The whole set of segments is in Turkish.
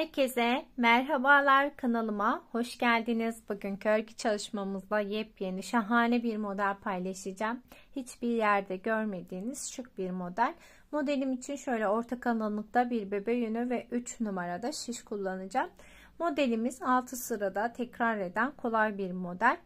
Herkese merhabalar kanalıma hoş geldiniz. Bugün örgü çalışmamızda yepyeni şahane bir model paylaşacağım. Hiçbir yerde görmediğiniz şık bir model. Modelim için şöyle orta kalınlıkta bir bebe yünü ve 3 numarada şiş kullanacağım. Modelimiz 6 sırada tekrar eden kolay bir model.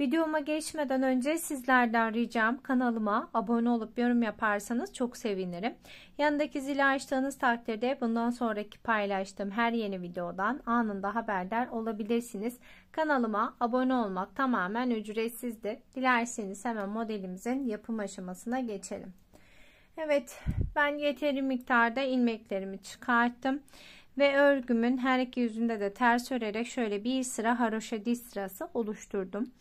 Videoma geçmeden önce sizlerden ricam kanalıma abone olup yorum yaparsanız çok sevinirim. Yanındaki zili açtığınız takdirde bundan sonraki paylaştığım her yeni videodan anında haberdar olabilirsiniz. Kanalıma abone olmak tamamen ücretsizdir. Dilerseniz hemen modelimizin yapım aşamasına geçelim. Evet ben yeteri miktarda ilmeklerimi çıkarttım ve örgümün her iki yüzünde de ters örerek şöyle bir sıra haroşa diz sırası oluşturdum.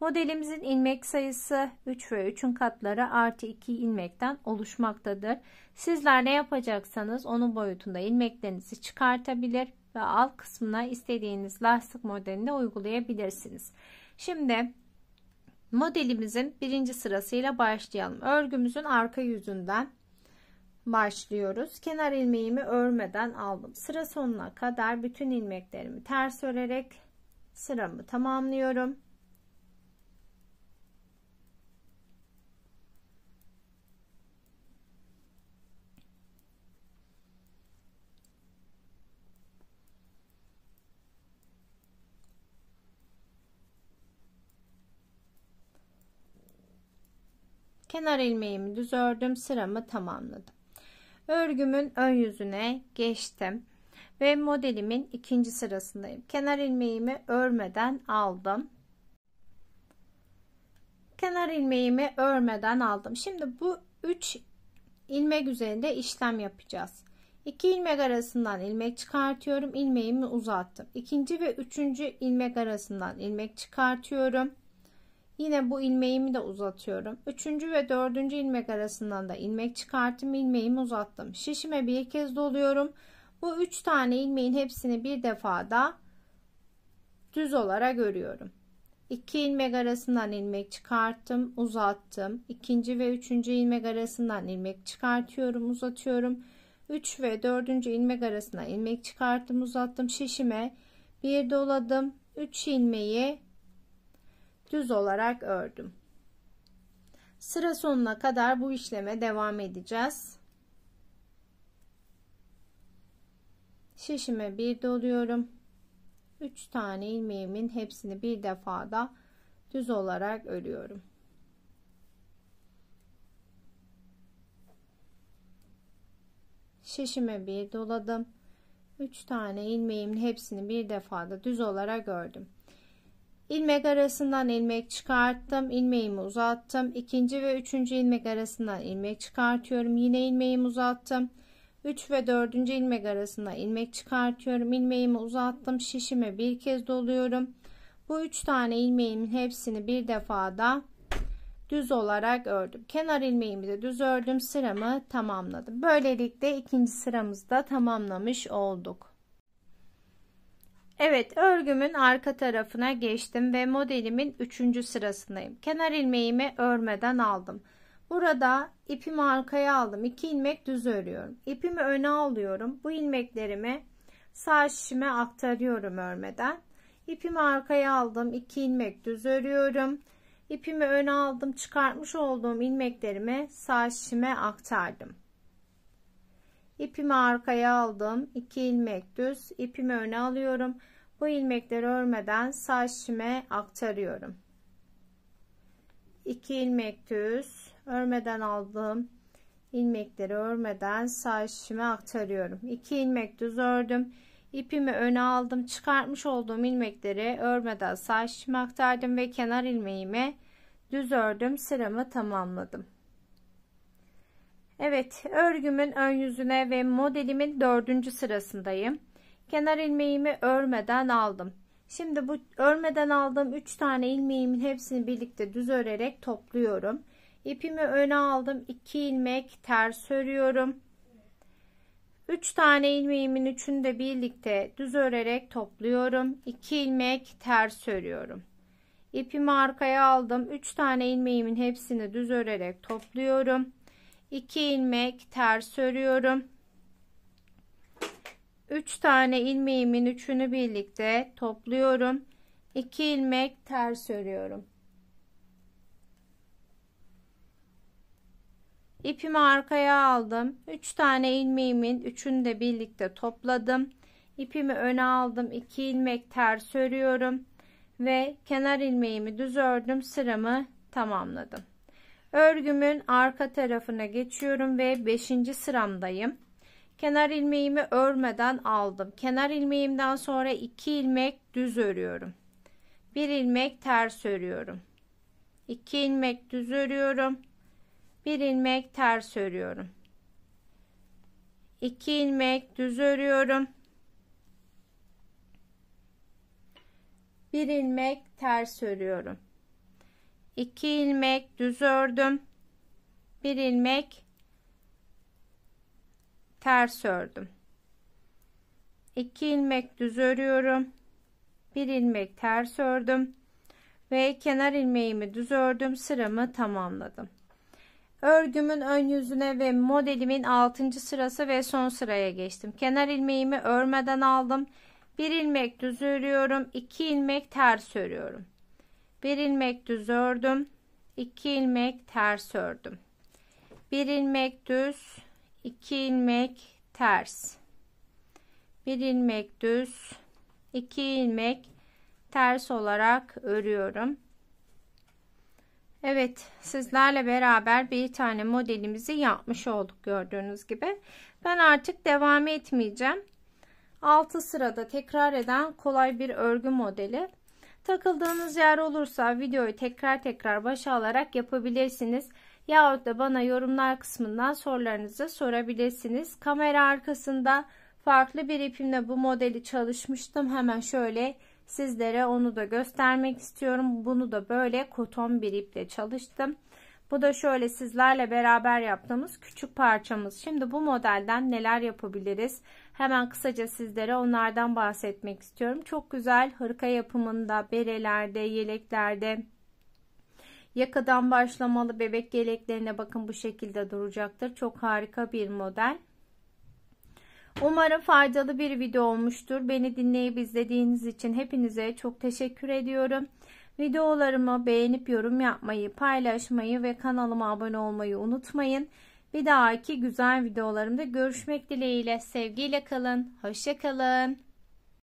Modelimizin ilmek sayısı 3 ve 3'ün katları artı 2 ilmekten oluşmaktadır. Sizler ne yapacaksanız onun boyutunda ilmeklerinizi çıkartabilir ve alt kısmına istediğiniz lastik modelinde uygulayabilirsiniz. Şimdi modelimizin birinci sırasıyla başlayalım. Örgümüzün arka yüzünden başlıyoruz. Kenar ilmeğimi örmeden aldım. Sıra sonuna kadar bütün ilmeklerimi ters örerek sıramı tamamlıyorum. Kenar ilmeğimi düz ördüm. Sıramı tamamladım. Örgümün ön yüzüne geçtim. Ve modelimin ikinci sırasındayım. Kenar ilmeğimi örmeden aldım. Kenar ilmeğimi örmeden aldım. Şimdi bu 3 ilmek üzerinde işlem yapacağız. 2 ilmek arasından ilmek çıkartıyorum. ilmeğimi uzattım. İkinci ve üçüncü ilmek arasından ilmek çıkartıyorum. Yine bu ilmeğimi de uzatıyorum. Üçüncü ve dördüncü ilmek arasından da ilmek çıkarttım. ilmeğimi uzattım. Şişime bir kez doluyorum. Bu üç tane ilmeğin hepsini bir defa da düz olarak görüyorum. İki ilmek arasından ilmek çıkarttım, uzattım. İkinci ve üçüncü ilmek arasından ilmek çıkartıyorum, uzatıyorum. Üç ve dördüncü ilmek arasından ilmek çıkarttım, uzattım. Şişime bir doladım. Üç ilmeği düz olarak ördüm. Sıra sonuna kadar bu işleme devam edeceğiz. Şişime bir doluyorum. 3 tane ilmeğimin hepsini bir defada düz olarak örüyorum. Şişime bir doladım. 3 tane ilmeğimin hepsini bir defada düz olarak ördüm ilmek arasından ilmek çıkarttım ilmeğimi uzattım İkinci ve üçüncü ilmek arasından ilmek çıkartıyorum yine ilmeğimi uzattım 3 ve 4. ilmek arasında ilmek çıkartıyorum ilmeğimi uzattım şişime bir kez doluyorum bu üç tane ilmeğimin hepsini bir defada düz olarak ördüm. Kenar ilmeğimi de düz ördüm. Sıramı tamamladım. Böylelikle ikinci sıramızı da tamamlamış olduk. Evet örgümün arka tarafına geçtim ve modelimin 3. sırasındayım. Kenar ilmeğimi örmeden aldım. Burada ipimi arkaya aldım. 2 ilmek düz örüyorum. İpimi öne alıyorum. Bu ilmeklerimi sağ şişime aktarıyorum örmeden. İpimi arkaya aldım. 2 ilmek düz örüyorum. İpimi öne aldım. Çıkartmış olduğum ilmeklerimi sağ şişime aktardım ipimi arkaya aldım 2 ilmek düz ipimi öne alıyorum bu ilmekleri örmeden sağ şişime aktarıyorum 2 ilmek düz örmeden aldım ilmekleri örmeden sağ şişime aktarıyorum 2 ilmek düz ördüm ipimi öne aldım çıkartmış olduğum ilmekleri örmeden sağ şişime aktardım ve kenar ilmeğimi düz ördüm sıramı tamamladım Evet örgümün ön yüzüne ve modelimin dördüncü sırasındayım. Kenar ilmeğimi örmeden aldım. Şimdi bu örmeden aldığım 3 tane ilmeğimin hepsini birlikte düz örerek topluyorum. İpimi öne aldım. 2 ilmek ters örüyorum. 3 tane ilmeğimin üçünü de birlikte düz örerek topluyorum. 2 ilmek ters örüyorum. İpimi arkaya aldım. 3 tane ilmeğimin hepsini düz örerek topluyorum. 2 ilmek ters örüyorum. 3 tane ilmeğimin üçünü birlikte topluyorum. 2 ilmek ters örüyorum. İpimi arkaya aldım. 3 tane ilmeğimin üçünü de birlikte topladım. İpimi öne aldım. 2 ilmek ters örüyorum ve kenar ilmeğimi düz ördüm. Sıramı tamamladım. Örgümün arka tarafına geçiyorum ve 5. sıramdayım. Kenar ilmeğimi örmeden aldım. Kenar ilmeğimden sonra 2 ilmek düz örüyorum. 1 ilmek ters örüyorum. 2 ilmek düz örüyorum. 1 ilmek ters örüyorum. 2 ilmek düz örüyorum. 1 ilmek ters örüyorum. 2 ilmek düz ördüm. 1 ilmek ters ördüm. 2 ilmek düz örüyorum. 1 ilmek ters ördüm ve kenar ilmeğimi düz ördüm. Sıramı tamamladım. Örgümün ön yüzüne ve modelimin 6. sırası ve son sıraya geçtim. Kenar ilmeğimi örmeden aldım. 1 ilmek düz örüyorum. 2 ilmek ters örüyorum. 1 ilmek düz ördüm 2 ilmek ters ördüm 1 ilmek düz 2 ilmek ters 1 ilmek düz 2 ilmek ters olarak örüyorum Evet sizlerle beraber bir tane modelimizi yapmış olduk gördüğünüz gibi ben artık devam etmeyeceğim 6 sırada tekrar eden kolay bir örgü modeli Takıldığınız yer olursa videoyu tekrar tekrar başa alarak yapabilirsiniz. Yahut da bana yorumlar kısmından sorularınızı sorabilirsiniz. Kamera arkasında farklı bir ipimle bu modeli çalışmıştım. Hemen şöyle sizlere onu da göstermek istiyorum. Bunu da böyle koton bir iple çalıştım. Bu da şöyle sizlerle beraber yaptığımız küçük parçamız. Şimdi bu modelden neler yapabiliriz? Hemen kısaca sizlere onlardan bahsetmek istiyorum. Çok güzel hırka yapımında, berelerde, yeleklerde yakadan başlamalı bebek yeleklerine bakın bu şekilde duracaktır. Çok harika bir model. Umarım faydalı bir video olmuştur. Beni dinleyip izlediğiniz için hepinize çok teşekkür ediyorum. Videolarımı beğenip yorum yapmayı, paylaşmayı ve kanalıma abone olmayı unutmayın. Bir dahaki güzel videolarımda görüşmek dileğiyle. Sevgiyle kalın. Hoşça kalın.